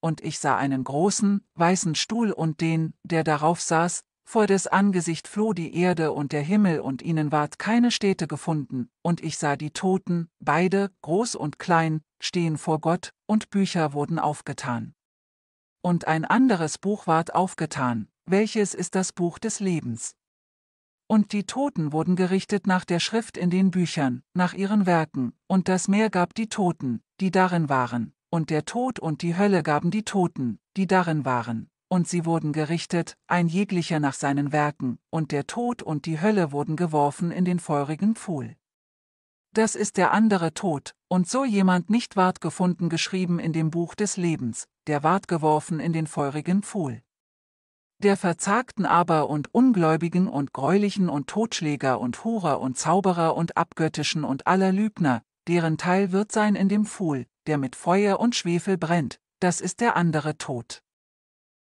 und ich sah einen großen, weißen Stuhl und den, der darauf saß, vor des Angesicht floh die Erde und der Himmel und ihnen ward keine Städte gefunden, und ich sah die Toten, beide, groß und klein, stehen vor Gott, und Bücher wurden aufgetan. Und ein anderes Buch ward aufgetan, welches ist das Buch des Lebens. Und die Toten wurden gerichtet nach der Schrift in den Büchern, nach ihren Werken, und das Meer gab die Toten, die darin waren, und der Tod und die Hölle gaben die Toten, die darin waren, und sie wurden gerichtet, ein jeglicher nach seinen Werken, und der Tod und die Hölle wurden geworfen in den feurigen Pfuhl. Das ist der andere Tod, und so jemand nicht ward gefunden geschrieben in dem Buch des Lebens, der ward geworfen in den feurigen Pfuhl. Der Verzagten aber und Ungläubigen und Gräulichen und Totschläger und Hurer und Zauberer und Abgöttischen und aller Lügner, deren Teil wird sein in dem Pfuhl, der mit Feuer und Schwefel brennt, das ist der andere Tod.